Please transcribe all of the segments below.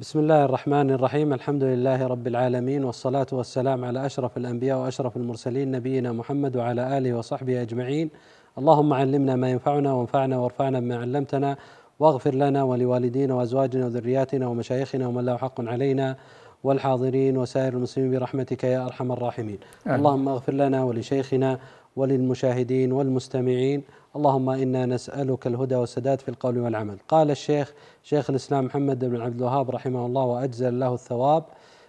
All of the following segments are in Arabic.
بسم الله الرحمن الرحيم الحمد لله رب العالمين والصلاة والسلام على أشرف الأنبياء وأشرف المرسلين نبينا محمد وعلى آله وصحبه أجمعين اللهم علمنا ما ينفعنا وانفعنا وارفعنا بما علمتنا واغفر لنا ولوالدينا وأزواجنا وذرياتنا ومشايخنا ومن له حق علينا والحاضرين وسائر المسلمين برحمتك يا أرحم الراحمين آمين. اللهم اغفر لنا ولشيخنا وللمشاهدين والمستمعين اللهم إنا نسألك الهدى والسداد في القول والعمل قال الشيخ شيخ الإسلام محمد بن عبد الوهاب رحمه الله وأجزل له الثواب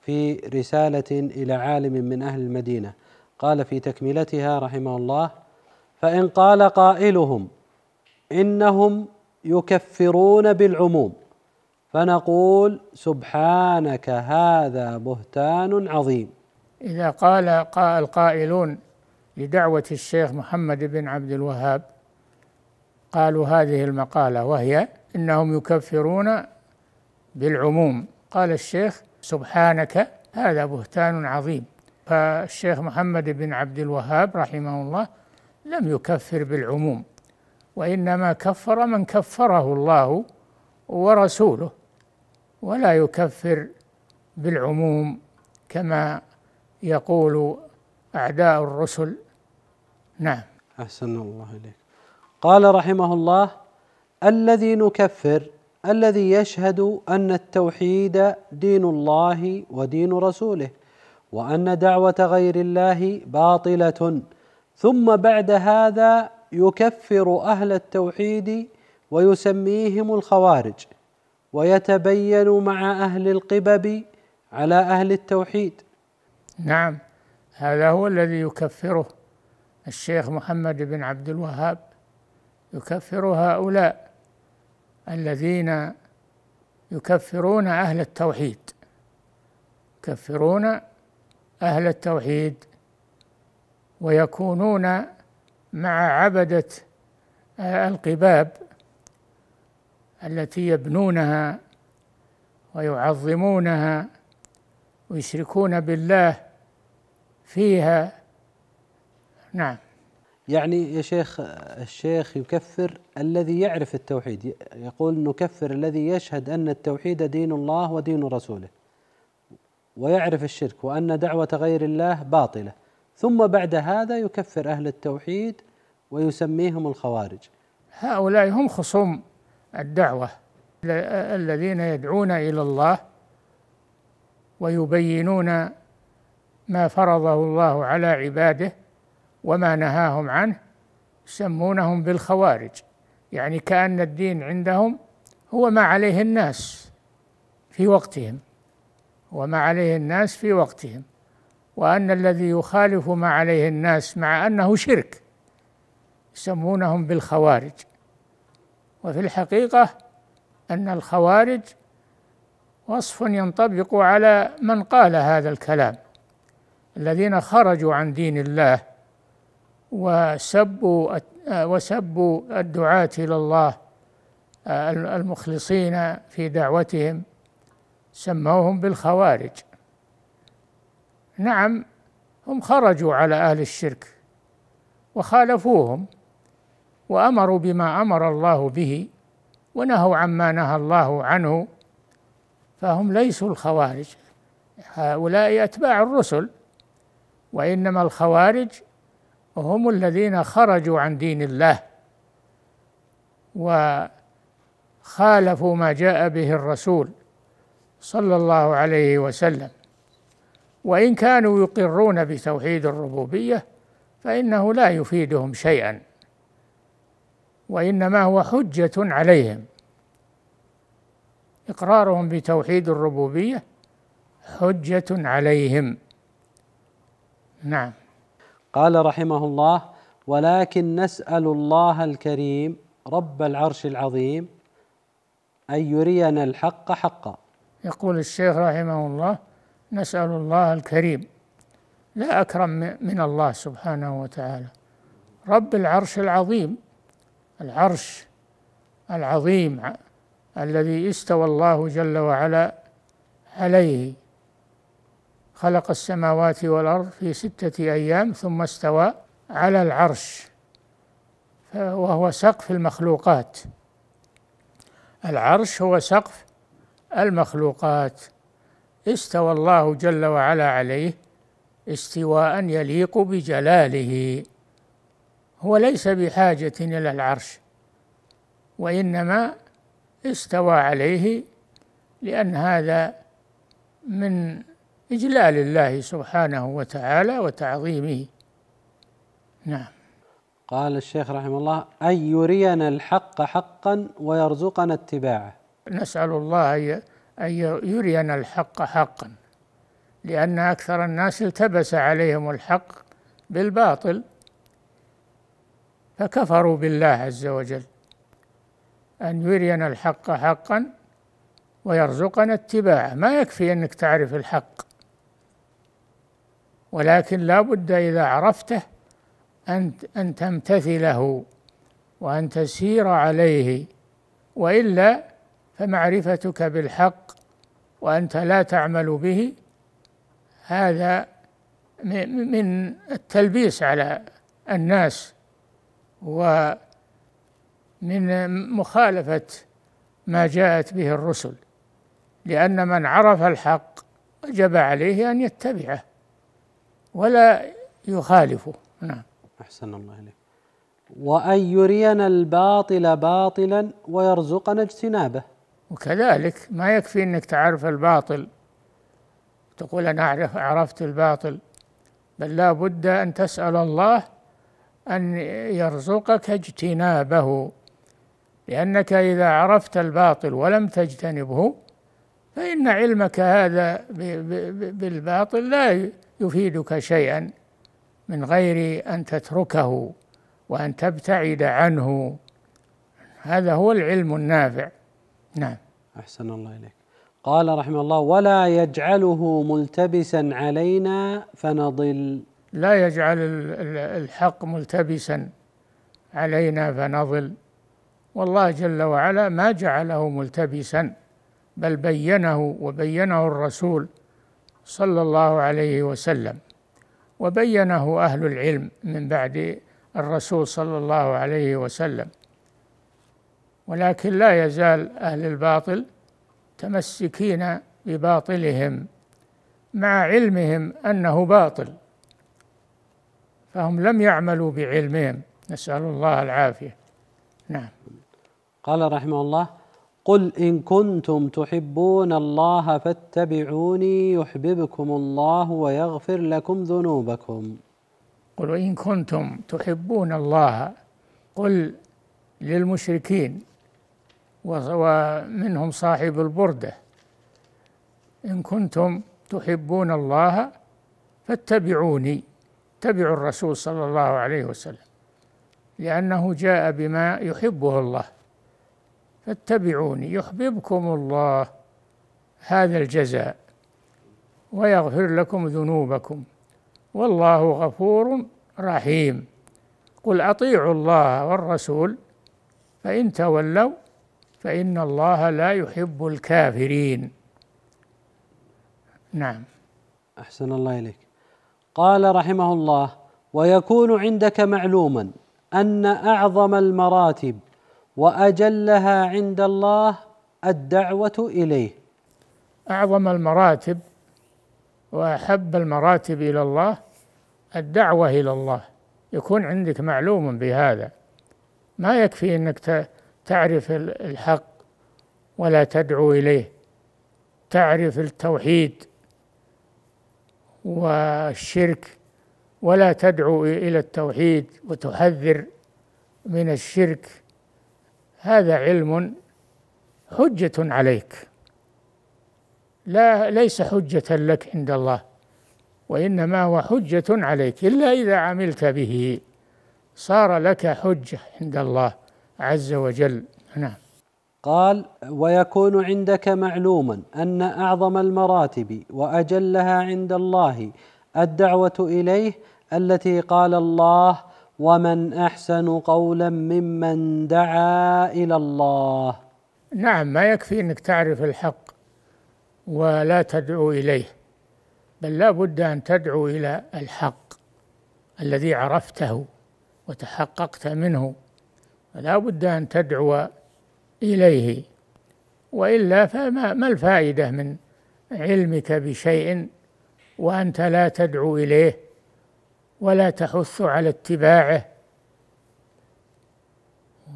في رسالة إلى عالم من أهل المدينة قال في تكملتها رحمه الله فإن قال قائلهم إنهم يكفرون بالعموم فنقول سبحانك هذا بهتان عظيم إذا قال القائلون لدعوة الشيخ محمد بن عبد الوهاب قالوا هذه المقالة وهي إنهم يكفرون بالعموم قال الشيخ سبحانك هذا بهتان عظيم فالشيخ محمد بن عبد الوهاب رحمه الله لم يكفر بالعموم وإنما كفر من كفره الله ورسوله ولا يكفر بالعموم كما يقول أعداء الرسل نعم أحسن الله إليك قال رحمه الله الذي نكفر الذي يشهد أن التوحيد دين الله ودين رسوله وأن دعوة غير الله باطلة ثم بعد هذا يكفر أهل التوحيد ويسميهم الخوارج ويتبين مع أهل القبب على أهل التوحيد نعم هذا هو الذي يكفره الشيخ محمد بن عبد الوهاب يكفر هؤلاء الذين يكفرون أهل التوحيد يكفرون أهل التوحيد ويكونون مع عبدة القباب التي يبنونها ويعظمونها ويشركون بالله فيها نعم يعني يا شيخ الشيخ يكفر الذي يعرف التوحيد يقول نكفر الذي يشهد ان التوحيد دين الله ودين رسوله ويعرف الشرك وان دعوه غير الله باطله ثم بعد هذا يكفر اهل التوحيد ويسميهم الخوارج هؤلاء هم خصوم الدعوة الذين يدعون إلى الله ويبينون ما فرضه الله على عباده وما نهاهم عنه يسمونهم بالخوارج يعني كأن الدين عندهم هو ما عليه الناس في وقتهم وما عليه الناس في وقتهم وأن الذي يخالف ما عليه الناس مع أنه شرك يسمونهم بالخوارج وفي الحقيقة أن الخوارج وصف ينطبق على من قال هذا الكلام الذين خرجوا عن دين الله وسبوا وسبوا الدعاة إلى الله المخلصين في دعوتهم سموهم بالخوارج نعم هم خرجوا على أهل الشرك وخالفوهم وامروا بما امر الله به ونهوا عما نهى الله عنه فهم ليسوا الخوارج هؤلاء اتباع الرسل وانما الخوارج هم الذين خرجوا عن دين الله وخالفوا ما جاء به الرسول صلى الله عليه وسلم وان كانوا يقرون بتوحيد الربوبيه فانه لا يفيدهم شيئا وإنما هو حجة عليهم إقرارهم بتوحيد الربوبية حجة عليهم نعم قال رحمه الله ولكن نسأل الله الكريم رب العرش العظيم أن يرينا الحق حقا يقول الشيخ رحمه الله نسأل الله الكريم لا أكرم من الله سبحانه وتعالى رب العرش العظيم العرش العظيم الذي استوى الله جل وعلا عليه خلق السماوات والأرض في ستة أيام ثم استوى على العرش وهو سقف المخلوقات العرش هو سقف المخلوقات استوى الله جل وعلا عليه استواء يليق بجلاله هو ليس بحاجة إلى العرش وإنما استوى عليه لأن هذا من إجلال الله سبحانه وتعالى وتعظيمه نعم قال الشيخ رحمه الله أن يرينا الحق حقا ويرزقنا اتباعه نسأل الله أن يرينا الحق حقا لأن أكثر الناس التبس عليهم الحق بالباطل فكفروا بالله عز وجل أن يرينا الحق حقا ويرزقنا اتباعه ما يكفي أنك تعرف الحق ولكن لا بد إذا عرفته أن أن تمتثله وأن تسير عليه وإلا فمعرفتك بالحق وأنت لا تعمل به هذا من التلبيس على الناس ومن مخالفة ما جاءت به الرسل لأن من عرف الحق وجب عليه أن يتبعه ولا يخالفه نعم أحسن الله إليك وأن يرينا الباطل باطلا ويرزقنا اجتنابه وكذلك ما يكفي أنك تعرف الباطل تقول أنا عرفت الباطل بل لا بد أن تسأل الله أن يرزقك اجتنابه لأنك إذا عرفت الباطل ولم تجتنبه فإن علمك هذا بالباطل لا يفيدك شيئا من غير أن تتركه وأن تبتعد عنه هذا هو العلم النافع نعم أحسن الله إليك قال رحمه الله ولا يجعله ملتبسا علينا فنضل لا يجعل الحق ملتبسا علينا فنضل والله جل وعلا ما جعله ملتبسا بل بينه وبينه الرسول صلى الله عليه وسلم وبينه اهل العلم من بعد الرسول صلى الله عليه وسلم ولكن لا يزال اهل الباطل متمسكين بباطلهم مع علمهم انه باطل فهم لم يعملوا بعلمهم نسأل الله العافية نعم قال رحمه الله قل إن كنتم تحبون الله فاتبعوني يحببكم الله ويغفر لكم ذنوبكم قل إن كنتم تحبون الله قل للمشركين ومنهم صاحب البردة إن كنتم تحبون الله فاتبعوني اتبعوا الرسول صلى الله عليه وسلم لأنه جاء بما يحبه الله فاتبعوني يحببكم الله هذا الجزاء ويغفر لكم ذنوبكم والله غفور رحيم قل اطيعوا الله والرسول فان تولوا فان الله لا يحب الكافرين نعم احسن الله اليك قال رحمه الله ويكون عندك معلوما ان اعظم المراتب واجلها عند الله الدعوه اليه اعظم المراتب واحب المراتب الى الله الدعوه الى الله يكون عندك معلوم بهذا ما يكفي انك تعرف الحق ولا تدعو اليه تعرف التوحيد والشرك ولا تدعو الى التوحيد وتحذر من الشرك هذا علم حجه عليك لا ليس حجه لك عند الله وانما هو حجه عليك الا اذا عملت به صار لك حجه عند الله عز وجل نعم قال ويكون عندك معلوما ان اعظم المراتب واجلها عند الله الدعوه اليه التي قال الله ومن احسن قولا ممن دعا الى الله نعم ما يكفي انك تعرف الحق ولا تدعو اليه بل لا بد ان تدعو الى الحق الذي عرفته وتحققت منه فلا بد ان تدعو إليه وإلا فما ما الفائدة من علمك بشيء وأنت لا تدعو إليه ولا تحث على اتباعه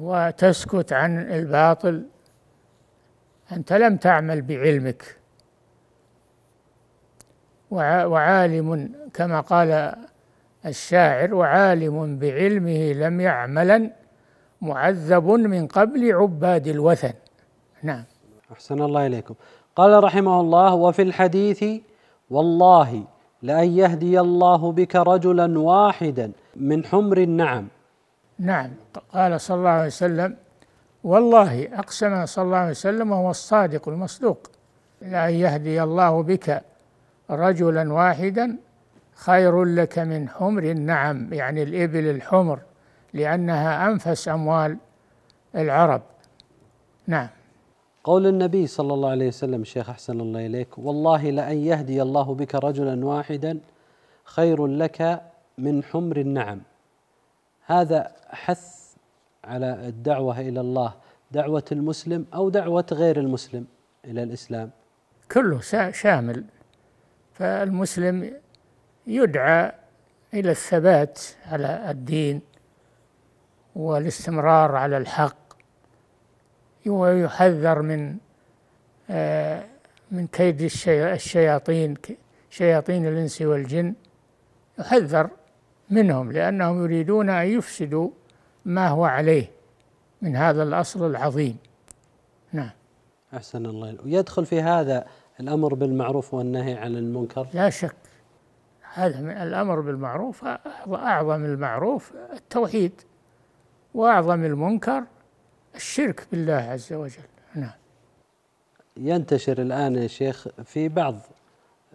وتسكت عن الباطل أنت لم تعمل بعلمك وعالم كما قال الشاعر وعالم بعلمه لم يعملا معذب من قبل عباد الوثن نعم أحسن الله إليكم قال رحمه الله وفي الحديث والله لأن يهدي الله بك رجلا واحدا من حمر النعم نعم قال صلى الله عليه وسلم والله أقسم صلى الله عليه وسلم وهو الصادق المصدوق لأن يهدي الله بك رجلا واحدا خير لك من حمر النعم يعني الإبل الحمر لأنها أنفس أموال العرب نعم قول النبي صلى الله عليه وسلم الشيخ أحسن الله إليك والله لأن يهدي الله بك رجلا واحدا خير لك من حمر النعم هذا حث على الدعوة إلى الله دعوة المسلم أو دعوة غير المسلم إلى الإسلام كله شامل فالمسلم يدعى إلى الثبات على الدين والاستمرار على الحق ويحذر من آه، من كيد الشياطين شياطين الإنس والجن يحذر منهم لأنهم يريدون أن يفسدوا ما هو عليه من هذا الأصل العظيم نعم أحسن الله يدخل في هذا الأمر بالمعروف والنهي عن المنكر لا شك هذا من الأمر بالمعروف أعظم المعروف التوحيد وأعظم المنكر الشرك بالله عز وجل نعم ينتشر الآن يا شيخ في بعض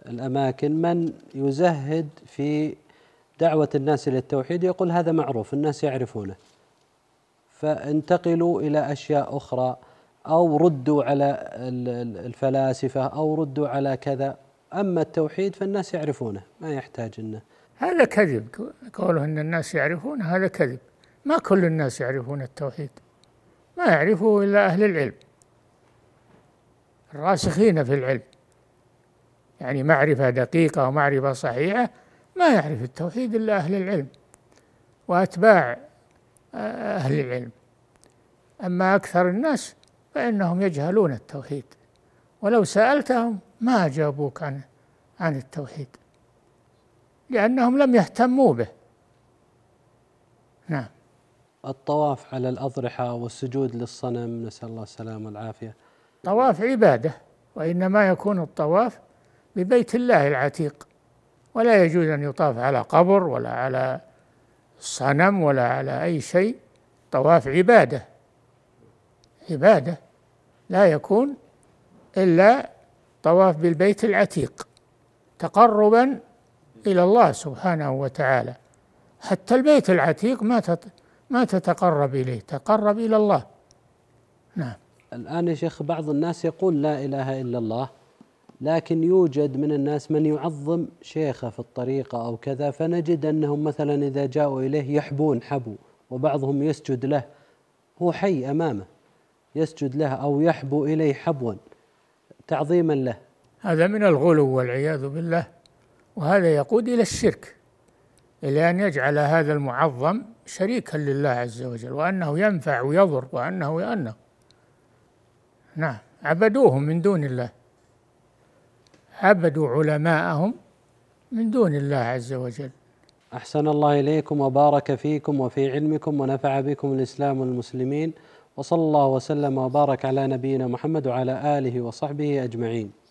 الأماكن من يزهد في دعوة الناس إلى التوحيد يقول هذا معروف الناس يعرفونه فانتقلوا إلى أشياء أخرى أو ردوا على الفلاسفة أو ردوا على كذا أما التوحيد فالناس يعرفونه ما يحتاج أنه هذا كذب قوله أن الناس يعرفون هذا كذب ما كل الناس يعرفون التوحيد ما يعرفه إلا أهل العلم الراسخين في العلم يعني معرفة دقيقة ومعرفة صحيحة ما يعرف التوحيد إلا أهل العلم وأتباع آه، أهل العلم أما أكثر الناس فإنهم يجهلون التوحيد ولو سألتهم ما أجابوك عن عن التوحيد لأنهم لم يهتموا به نعم الطواف على الأضرحة والسجود للصنم نسأل الله السلامة والعافية طواف عبادة وإنما يكون الطواف ببيت الله العتيق ولا يجوز أن يطاف على قبر ولا على صنم ولا على أي شيء طواف عبادة عبادة لا يكون إلا طواف بالبيت العتيق تقربا إلى الله سبحانه وتعالى حتى البيت العتيق ما تط... ما تتقرب إليه تقرب إلى الله نعم الآن يا شيخ بعض الناس يقول لا إله إلا الله لكن يوجد من الناس من يعظم شيخه في الطريقة أو كذا فنجد أنهم مثلا إذا جاءوا إليه يحبون حبو وبعضهم يسجد له هو حي أمامه يسجد له أو يحبو إليه حبوا تعظيما له هذا من الغلو والعياذ بالله وهذا يقود إلى الشرك إلى أن يجعل هذا المعظم شريكا لله عز وجل وأنه ينفع ويضر وأنه وأنه نعم عبدوهم من دون الله عبدوا علماءهم من دون الله عز وجل أحسن الله إليكم وبارك فيكم وفي علمكم ونفع بكم الإسلام والمسلمين وصلى الله وسلم وبارك على نبينا محمد وعلى آله وصحبه أجمعين